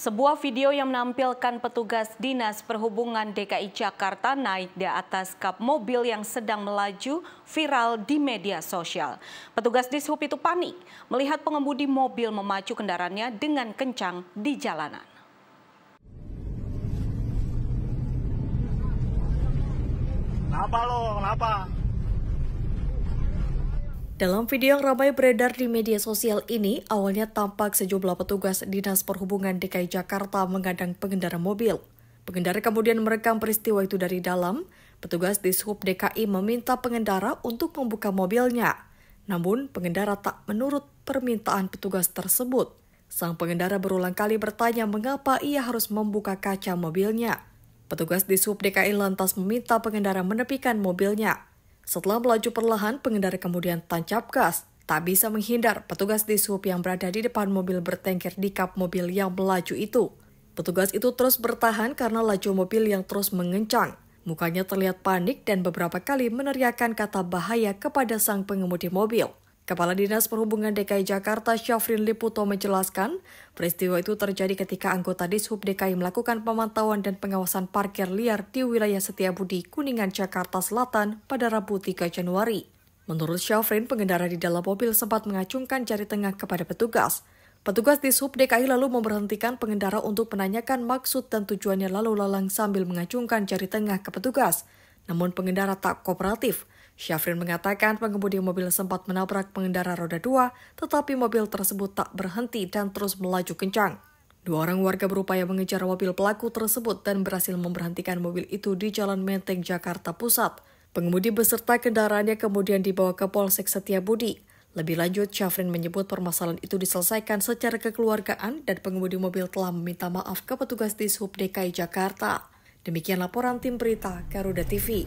Sebuah video yang menampilkan petugas Dinas Perhubungan DKI Jakarta naik di atas kap mobil yang sedang melaju viral di media sosial. Petugas Dishub itu panik melihat pengemudi mobil memacu kendaraannya dengan kencang di jalanan. Kenapa lo? Kenapa? Dalam video yang ramai beredar di media sosial ini, awalnya tampak sejumlah petugas Dinas Perhubungan DKI Jakarta mengadang pengendara mobil. Pengendara kemudian merekam peristiwa itu dari dalam. Petugas di Sub DKI meminta pengendara untuk membuka mobilnya. Namun, pengendara tak menurut permintaan petugas tersebut. Sang pengendara berulang kali bertanya mengapa ia harus membuka kaca mobilnya. Petugas di Sub DKI lantas meminta pengendara menepikan mobilnya. Setelah melaju perlahan, pengendara kemudian tancap gas. Tak bisa menghindar, petugas di sub yang berada di depan mobil bertengger di kap mobil yang melaju itu. Petugas itu terus bertahan karena laju mobil yang terus mengencang. Mukanya terlihat panik dan beberapa kali meneriakkan kata bahaya kepada sang pengemudi mobil. Kepala Dinas Perhubungan DKI Jakarta Syafrin Liputo menjelaskan, peristiwa itu terjadi ketika anggota Dishub DKI melakukan pemantauan dan pengawasan parkir liar di wilayah Setiabudi, Kuningan, Jakarta Selatan pada Rabu 3 Januari. Menurut Syafrin, pengendara di dalam mobil sempat mengacungkan jari tengah kepada petugas. Petugas Dishub DKI lalu memberhentikan pengendara untuk menanyakan maksud dan tujuannya lalu lalang sambil mengacungkan jari tengah ke petugas. Namun pengendara tak kooperatif. Syafrin mengatakan pengemudi mobil sempat menabrak pengendara roda dua, tetapi mobil tersebut tak berhenti dan terus melaju kencang. Dua orang warga berupaya mengejar mobil pelaku tersebut dan berhasil memberhentikan mobil itu di Jalan Menteng, Jakarta Pusat. Pengemudi beserta kendaraannya kemudian dibawa ke Polsek Setiabudi. Lebih lanjut, Syafrin menyebut permasalahan itu diselesaikan secara kekeluargaan dan pengemudi mobil telah meminta maaf ke petugas di Sub DKI Jakarta. Demikian laporan tim berita Garuda TV.